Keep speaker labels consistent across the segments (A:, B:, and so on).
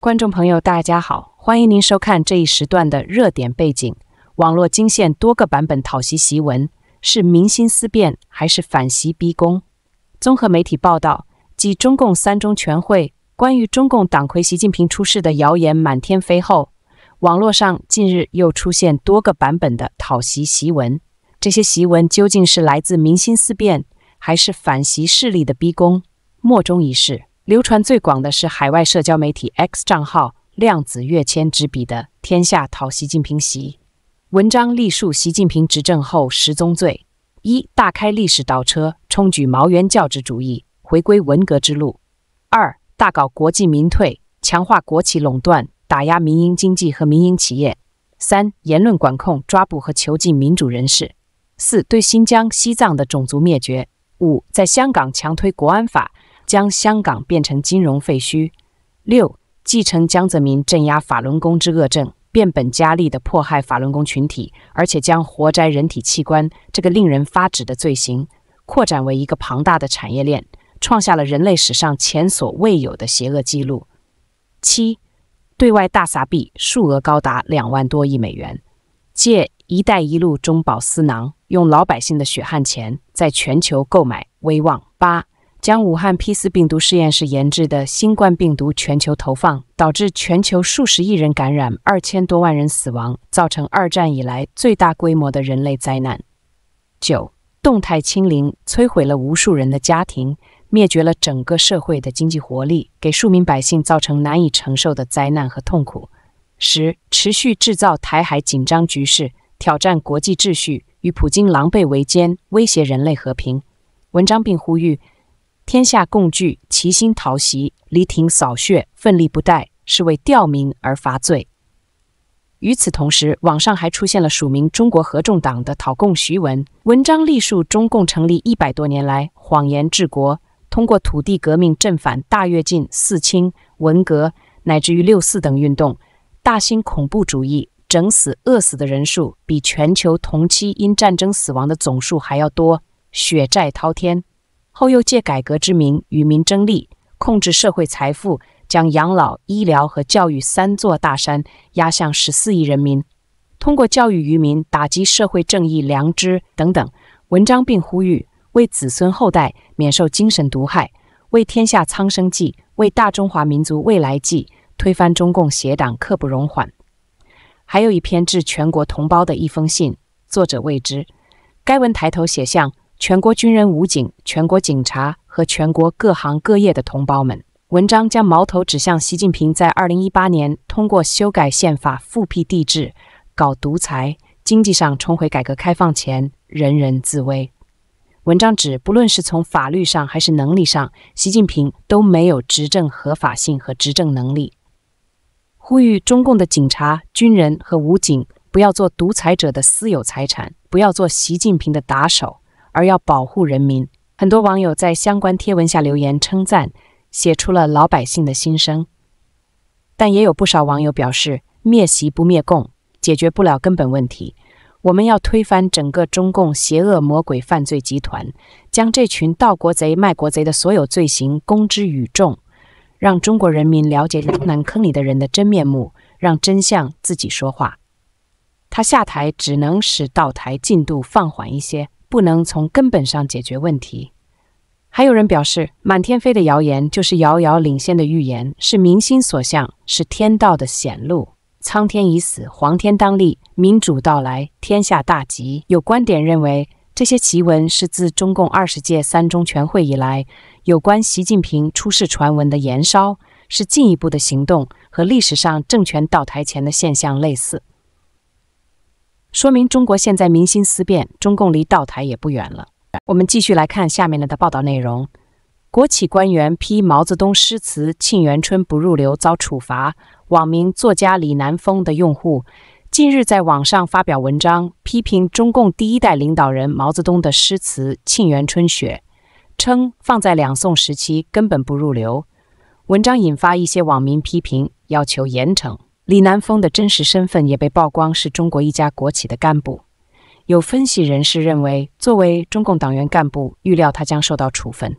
A: 观众朋友，大家好，欢迎您收看这一时段的热点背景。网络惊现多个版本讨袭檄文，是明心思变还是反袭逼宫？综合媒体报道，继中共三中全会关于中共党魁习近平出事的谣言满天飞后，网络上近日又出现多个版本的讨袭檄文。这些檄文究竟是来自明心思变，还是反袭势力的逼宫？莫衷一是。流传最广的是海外社交媒体 X 账号“量子跃迁之笔”的天下讨习近平席”文章历述习近平执政后十宗罪：一大开历史倒车，冲举毛元教旨主义，回归文革之路；二大搞国际民退，强化国企垄断，打压民营经济和民营企业；三言论管控，抓捕和囚禁民主人士；四对新疆、西藏的种族灭绝；五在香港强推国安法。将香港变成金融废墟。六，继承江泽民镇压法轮功之恶政，变本加厉地迫害法轮功群体，而且将活摘人体器官这个令人发指的罪行扩展为一个庞大的产业链，创下了人类史上前所未有的邪恶记录。七，对外大撒币，数额高达两万多亿美元，借“一带一路”中饱私囊，用老百姓的血汗钱在全球购买威望。八。将武汉 P 四病毒实验室研制的新冠病毒全球投放，导致全球数十亿人感染，二千多万人死亡，造成二战以来最大规模的人类灾难。九，动态清零摧毁了无数人的家庭，灭绝了整个社会的经济活力，给数名百姓造成难以承受的灾难和痛苦。十，持续制造台海紧张局势，挑战国际秩序，与普京狼狈为奸，威胁人类和平。文章并呼吁。天下共聚，齐心讨袭，黎廷扫穴，奋力不怠，是为吊民而伐罪。与此同时，网上还出现了署名“中国合众党”的讨共檄文，文章历数中共成立一百多年来谎言治国，通过土地革命、正反、大跃进、四清、文革，乃至于六四等运动，大兴恐怖主义，整死、饿死的人数比全球同期因战争死亡的总数还要多，血债滔天。后又借改革之名与民争利，控制社会财富，将养老、医疗和教育三座大山压向十四亿人民。通过教育渔民，打击社会正义、良知等等。文章并呼吁为子孙后代免受精神毒害，为天下苍生计，为大中华民族未来计，推翻中共邪党刻不容缓。还有一篇致全国同胞的一封信，作者未知。该文抬头写向。全国军人、武警、全国警察和全国各行各业的同胞们，文章将矛头指向习近平在二零一八年通过修改宪法、复辟帝制、搞独裁，经济上重回改革开放前，人人自危。文章指，不论是从法律上还是能力上，习近平都没有执政合法性和执政能力。呼吁中共的警察、军人和武警不要做独裁者的私有财产，不要做习近平的打手。而要保护人民，很多网友在相关贴文下留言称赞，写出了老百姓的心声。但也有不少网友表示：“灭习不灭共，解决不了根本问题。我们要推翻整个中共邪恶魔鬼犯罪集团，将这群盗国贼、卖国贼的所有罪行公之于众，让中国人民了解南坑里的人的真面目，让真相自己说话。”他下台只能使倒台进度放缓一些。不能从根本上解决问题。还有人表示，满天飞的谣言就是遥遥领先的预言，是民心所向，是天道的显露。苍天已死，黄天当立，民主到来，天下大吉。有观点认为，这些奇闻是自中共二十届三中全会以来有关习近平出事传闻的延烧，是进一步的行动，和历史上政权倒台前的现象类似。说明中国现在民心思变，中共离倒台也不远了。我们继续来看下面的报道内容：国企官员批毛泽东诗词《沁园春》不入流遭处罚。网名作家李南风的用户近日在网上发表文章，批评中共第一代领导人毛泽东的诗词《沁园春·雪》，称放在两宋时期根本不入流。文章引发一些网民批评，要求严惩。李南峰的真实身份也被曝光，是中国一家国企的干部。有分析人士认为，作为中共党员干部，预料他将受到处分。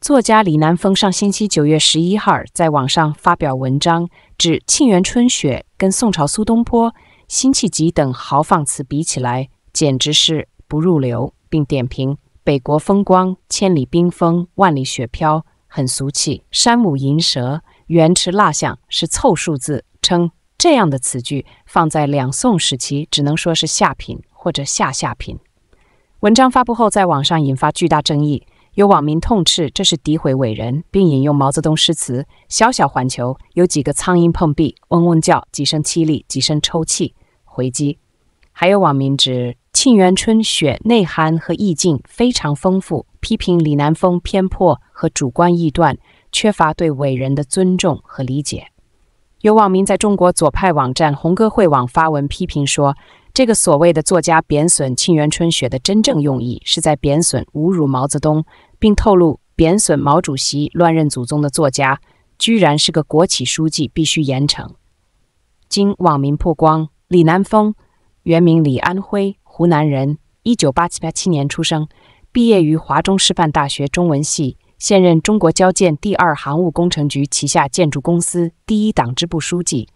A: 作家李南峰上星期九月十一号在网上发表文章，指《沁园春·雪》跟宋朝苏东坡、辛弃疾等豪放词比起来，简直是不入流，并点评“北国风光，千里冰封，万里雪飘”很俗气，山姆银蛇。原驰蜡象是凑数字，称这样的词句放在两宋时期，只能说是下品或者下下品。文章发布后，在网上引发巨大争议，有网民痛斥这是诋毁伟人，并引用毛泽东诗词《小小环球》：“有几个苍蝇碰壁，嗡嗡叫，几声凄厉，几声抽泣。”回击。还有网民指《沁园春·雪》内涵和意境非常丰富，批评李南风偏颇和主观臆断。缺乏对伟人的尊重和理解。有网民在中国左派网站“红歌会网”发文批评说：“这个所谓的作家贬损《沁园春·雪》的真正用意，是在贬损、侮辱毛泽东，并透露贬损毛主席、乱认祖宗的作家，居然是个国企书记，必须严惩。”经网民曝光，李南风，原名李安徽，湖南人，一九八七八七年出生，毕业于华中师范大学中文系。现任中国交建第二航务工程局旗下建筑公司第一党支部书记，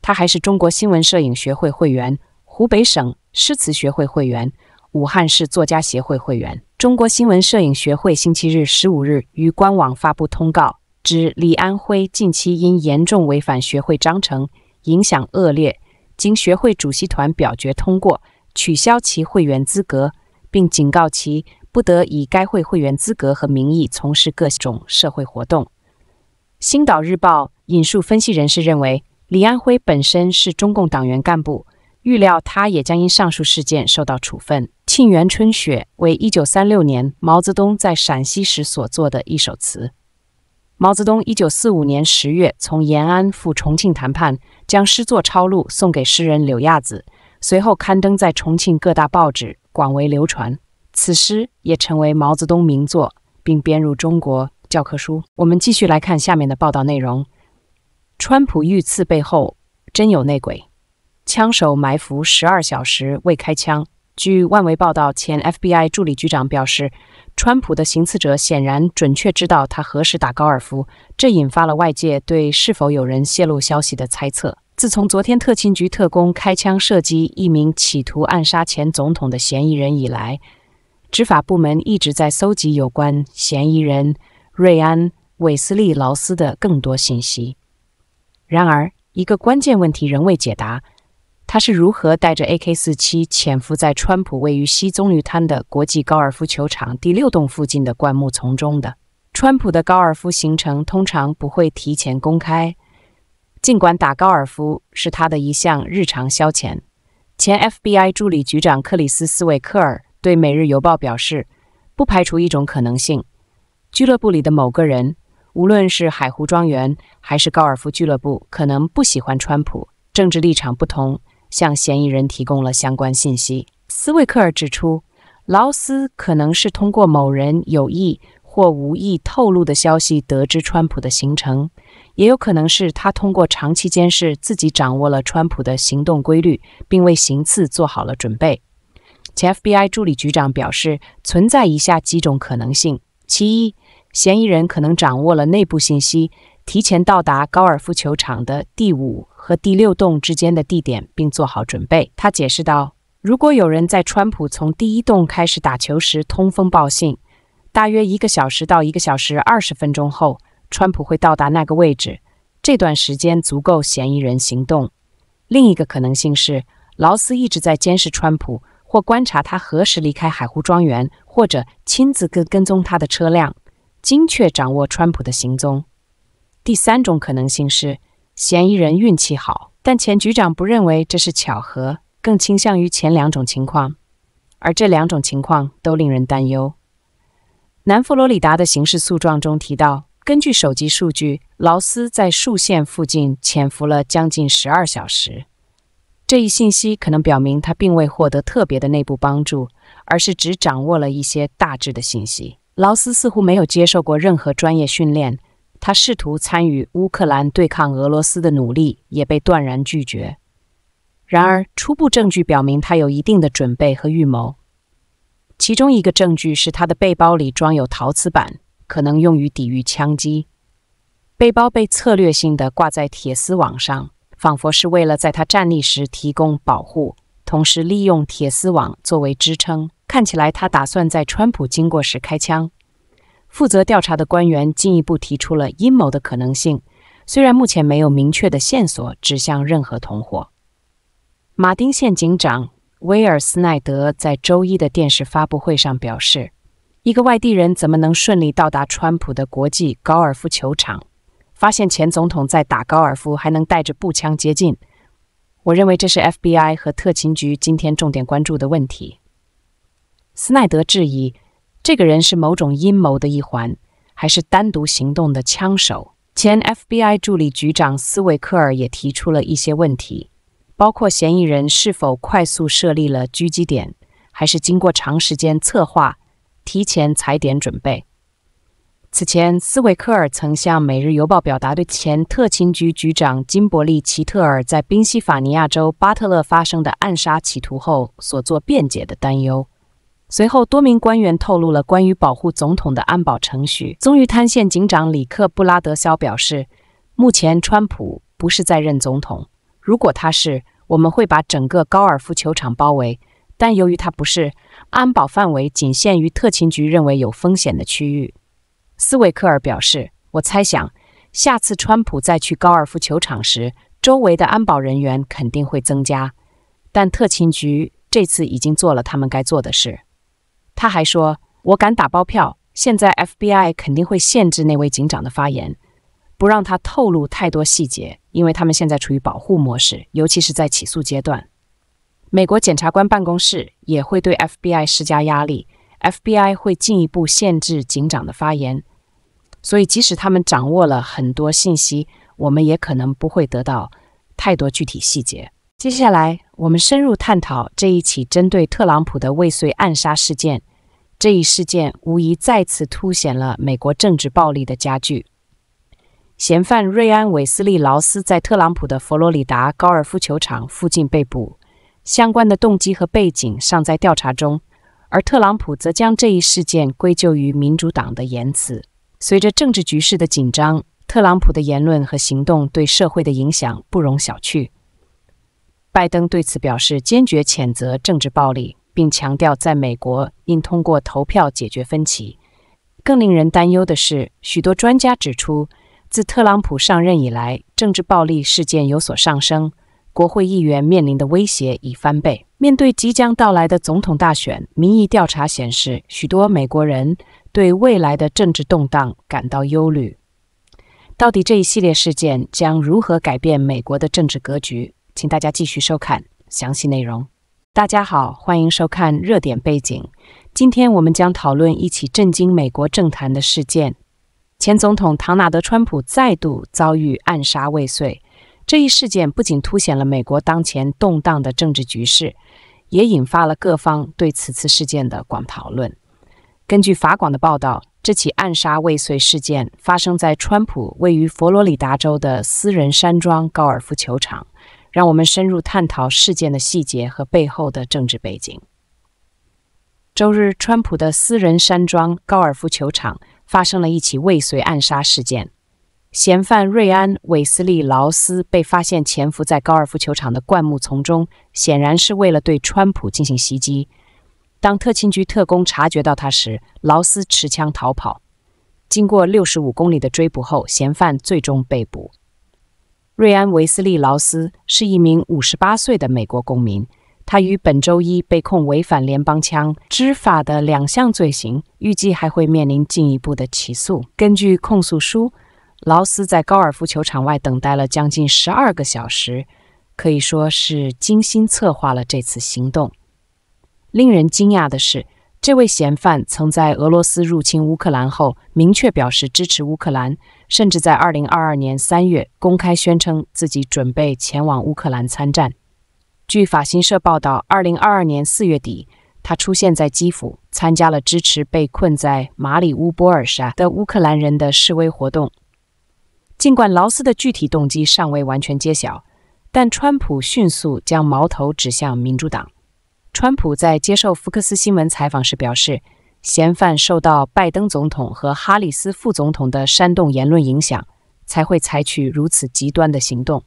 A: 他还是中国新闻摄影学会会员、湖北省诗词学会会员、武汉市作家协会会员。中国新闻摄影学会星期日十五日于官网发布通告，指李安辉近期因严重违反学会章程，影响恶劣，经学会主席团表决通过，取消其会员资格，并警告其。不得以该会会员资格和名义从事各种社会活动。《星岛日报》引述分析人士认为，李安辉本身是中共党员干部，预料他也将因上述事件受到处分。《沁园春·雪》为一九三六年毛泽东在陕西时所作的一首词。毛泽东一九四五年十月从延安赴重庆谈判，将诗作抄录送给诗人柳亚子，随后刊登在重庆各大报纸，广为流传。此诗也成为毛泽东名作，并编入中国教科书。我们继续来看下面的报道内容：川普遇刺背后真有内鬼，枪手埋伏十二小时未开枪。据《万维》报道，前 FBI 助理局长表示，川普的行刺者显然准确知道他何时打高尔夫，这引发了外界对是否有人泄露消息的猜测。自从昨天特勤局特工开枪射击一名企图暗杀前总统的嫌疑人以来，执法部门一直在搜集有关嫌疑人瑞安·韦斯利·劳斯的更多信息。然而，一个关键问题仍未解答：他是如何带着 AK-47 潜伏在川普位于西棕榈滩的国际高尔夫球场第六栋附近的灌木丛中的？川普的高尔夫行程通常不会提前公开，尽管打高尔夫是他的一项日常消遣。前 FBI 助理局长克里斯·斯韦克尔。对《每日邮报》表示，不排除一种可能性：俱乐部里的某个人，无论是海湖庄园还是高尔夫俱乐部，可能不喜欢川普，政治立场不同，向嫌疑人提供了相关信息。斯维克尔指出，劳斯可能是通过某人有意或无意透露的消息得知川普的行程，也有可能是他通过长期监视自己掌握了川普的行动规律，并为行刺做好了准备。前 FBI 助理局长表示，存在以下几种可能性：其一，嫌疑人可能掌握了内部信息，提前到达高尔夫球场的第五和第六栋之间的地点，并做好准备。他解释道：“如果有人在川普从第一栋开始打球时通风报信，大约一个小时到一个小时二十分钟后，川普会到达那个位置，这段时间足够嫌疑人行动。”另一个可能性是，劳斯一直在监视川普。或观察他何时离开海湖庄园，或者亲自跟跟踪他的车辆，精确掌握川普的行踪。第三种可能性是嫌疑人运气好，但前局长不认为这是巧合，更倾向于前两种情况，而这两种情况都令人担忧。南佛罗里达的刑事诉状中提到，根据手机数据，劳斯在树线附近潜伏了将近十二小时。这一信息可能表明他并未获得特别的内部帮助，而是只掌握了一些大致的信息。劳斯似乎没有接受过任何专业训练，他试图参与乌克兰对抗俄罗斯的努力也被断然拒绝。然而，初步证据表明他有一定的准备和预谋。其中一个证据是他的背包里装有陶瓷板，可能用于抵御枪击。背包被策略性地挂在铁丝网上。仿佛是为了在他站立时提供保护，同时利用铁丝网作为支撑。看起来他打算在川普经过时开枪。负责调查的官员进一步提出了阴谋的可能性，虽然目前没有明确的线索指向任何同伙。马丁县警长威尔斯奈德在周一的电视发布会上表示：“一个外地人怎么能顺利到达川普的国际高尔夫球场？”发现前总统在打高尔夫，还能带着步枪接近。我认为这是 FBI 和特勤局今天重点关注的问题。斯奈德质疑，这个人是某种阴谋的一环，还是单独行动的枪手？前 FBI 助理局长斯维克尔也提出了一些问题，包括嫌疑人是否快速设立了狙击点，还是经过长时间策划，提前踩点准备。此前，斯维克尔曾向《每日邮报》表达对前特勤局局长金伯利·齐特尔在宾夕法尼亚州巴特勒发生的暗杀企图后所做辩解的担忧。随后，多名官员透露了关于保护总统的安保程序。棕榈滩县警长里克·布拉德肖表示，目前川普不是在任总统，如果他是，我们会把整个高尔夫球场包围。但由于他不是，安保范围仅限于特勤局认为有风险的区域。斯维克尔表示：“我猜想，下次川普再去高尔夫球场时，周围的安保人员肯定会增加。但特勤局这次已经做了他们该做的事。”他还说：“我敢打包票，现在 FBI 肯定会限制那位警长的发言，不让他透露太多细节，因为他们现在处于保护模式，尤其是在起诉阶段。美国检察官办公室也会对 FBI 施加压力。” FBI 会进一步限制警长的发言，所以即使他们掌握了很多信息，我们也可能不会得到太多具体细节。接下来，我们深入探讨这一起针对特朗普的未遂暗杀事件。这一事件无疑再次凸显了美国政治暴力的加剧。嫌犯瑞安·韦斯利·劳斯在特朗普的佛罗里达高尔夫球场附近被捕，相关的动机和背景尚在调查中。而特朗普则将这一事件归咎于民主党的言辞。随着政治局势的紧张，特朗普的言论和行动对社会的影响不容小觑。拜登对此表示坚决谴责政治暴力，并强调在美国应通过投票解决分歧。更令人担忧的是，许多专家指出，自特朗普上任以来，政治暴力事件有所上升，国会议员面临的威胁已翻倍。面对即将到来的总统大选，民意调查显示，许多美国人对未来的政治动荡感到忧虑。到底这一系列事件将如何改变美国的政治格局？请大家继续收看详细内容。大家好，欢迎收看《热点背景》。今天我们将讨论一起震惊美国政坛的事件：前总统唐纳德·川普再度遭遇暗杀未遂。这一事件不仅凸显了美国当前动荡的政治局势，也引发了各方对此次事件的广讨论。根据法广的报道，这起暗杀未遂事件发生在川普位于佛罗里达州的私人山庄高尔夫球场。让我们深入探讨事件的细节和背后的政治背景。周日，川普的私人山庄高尔夫球场发生了一起未遂暗杀事件。嫌犯瑞安·韦斯利·劳斯被发现潜伏在高尔夫球场的灌木丛中，显然是为了对川普进行袭击。当特勤局特工察觉到他时，劳斯持枪逃跑。经过六十五公里的追捕后，嫌犯最终被捕。瑞安·韦斯利·劳斯是一名五十八岁的美国公民。他于本周一被控违反联邦枪支法的两项罪行，预计还会面临进一步的起诉。根据控诉书。劳斯在高尔夫球场外等待了将近十二个小时，可以说是精心策划了这次行动。令人惊讶的是，这位嫌犯曾在俄罗斯入侵乌克兰后明确表示支持乌克兰，甚至在二零二二年三月公开宣称自己准备前往乌克兰参战。据法新社报道，二零二二年四月底，他出现在基辅，参加了支持被困在马里乌波尔下的乌克兰人的示威活动。尽管劳斯的具体动机尚未完全揭晓，但川普迅速将矛头指向民主党。川普在接受福克斯新闻采访时表示，嫌犯受到拜登总统和哈里斯副总统的煽动言论影响，才会采取如此极端的行动。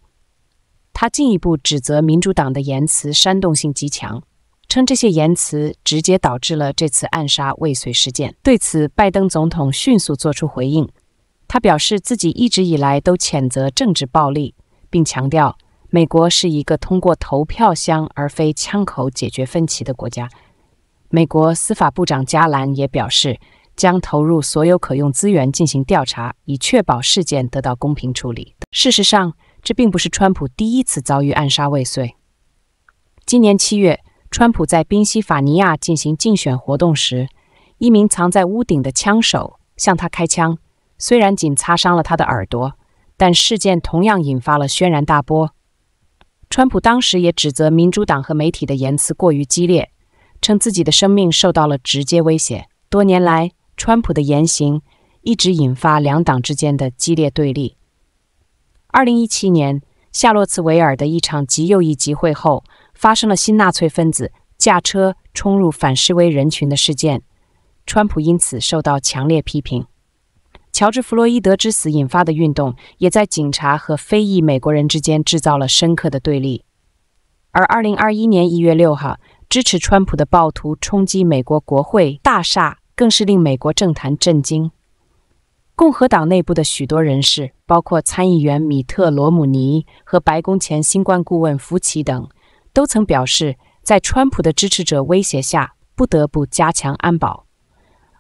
A: 他进一步指责民主党的言辞煽动性极强，称这些言辞直接导致了这次暗杀未遂事件。对此，拜登总统迅速作出回应。他表示自己一直以来都谴责政治暴力，并强调美国是一个通过投票箱而非枪口解决分歧的国家。美国司法部长加兰也表示，将投入所有可用资源进行调查，以确保事件得到公平处理。事实上，这并不是川普第一次遭遇暗杀未遂。今年七月，川普在宾夕法尼亚进行竞选活动时，一名藏在屋顶的枪手向他开枪。虽然仅擦伤了他的耳朵，但事件同样引发了轩然大波。川普当时也指责民主党和媒体的言辞过于激烈，称自己的生命受到了直接威胁。多年来，川普的言行一直引发两党之间的激烈对立。二零一七年，夏洛茨维尔的一场极右翼集会后，发生了新纳粹分子驾车冲入反示威人群的事件，川普因此受到强烈批评。乔治·弗洛伊德之死引发的运动，也在警察和非裔美国人之间制造了深刻的对立。而2021年1月6号，支持川普的暴徒冲击美国国会大厦，更是令美国政坛震惊。共和党内部的许多人士，包括参议员米特·罗姆尼和白宫前新冠顾问福奇等，都曾表示，在川普的支持者威胁下，不得不加强安保。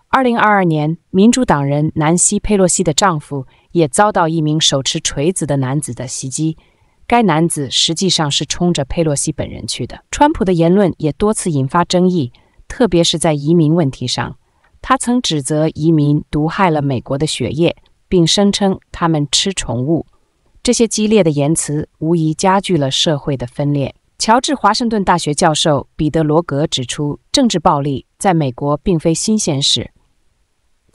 A: 二零二二年，民主党人南希·佩洛西的丈夫也遭到一名手持锤子的男子的袭击，该男子实际上是冲着佩洛西本人去的。川普的言论也多次引发争议，特别是在移民问题上，他曾指责移民毒害了美国的血液，并声称他们吃宠物。这些激烈的言辞无疑加剧了社会的分裂。乔治·华盛顿大学教授彼得·罗格指出，政治暴力在美国并非新鲜事。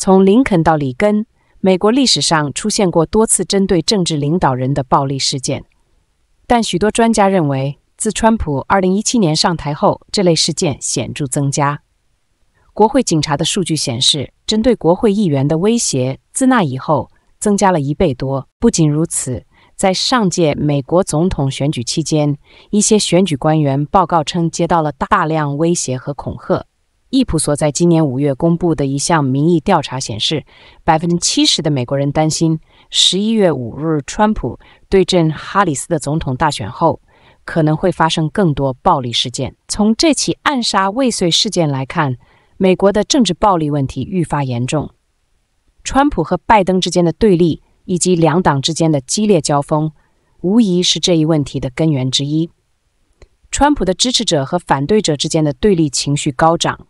A: 从林肯到里根，美国历史上出现过多次针对政治领导人的暴力事件，但许多专家认为，自川普2017年上台后，这类事件显著增加。国会警察的数据显示，针对国会议员的威胁自那以后增加了一倍多。不仅如此，在上届美国总统选举期间，一些选举官员报告称，接到了大量威胁和恐吓。易普所在今年五月公布的一项民意调查显示，百分之七十的美国人担心，十一月五日川普对阵哈里斯的总统大选后，可能会发生更多暴力事件。从这起暗杀未遂事件来看，美国的政治暴力问题愈发严重。川普和拜登之间的对立，以及两党之间的激烈交锋，无疑是这一问题的根源之一。川普的支持者和反对者之间的对立情绪高涨。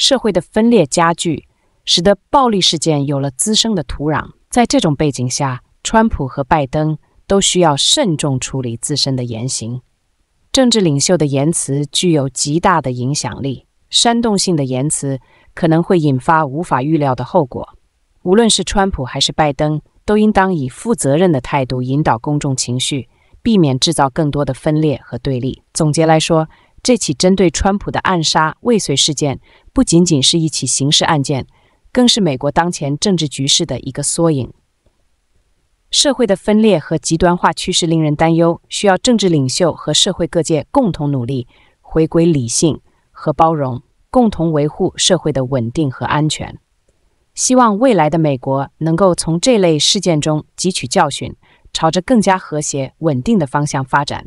A: 社会的分裂加剧，使得暴力事件有了滋生的土壤。在这种背景下，川普和拜登都需要慎重处理自身的言行。政治领袖的言辞具有极大的影响力，煽动性的言辞可能会引发无法预料的后果。无论是川普还是拜登，都应当以负责任的态度引导公众情绪，避免制造更多的分裂和对立。总结来说。这起针对川普的暗杀未遂事件，不仅仅是一起刑事案件，更是美国当前政治局势的一个缩影。社会的分裂和极端化趋势令人担忧，需要政治领袖和社会各界共同努力，回归理性和包容，共同维护社会的稳定和安全。希望未来的美国能够从这类事件中汲取教训，朝着更加和谐、稳定的方向发展。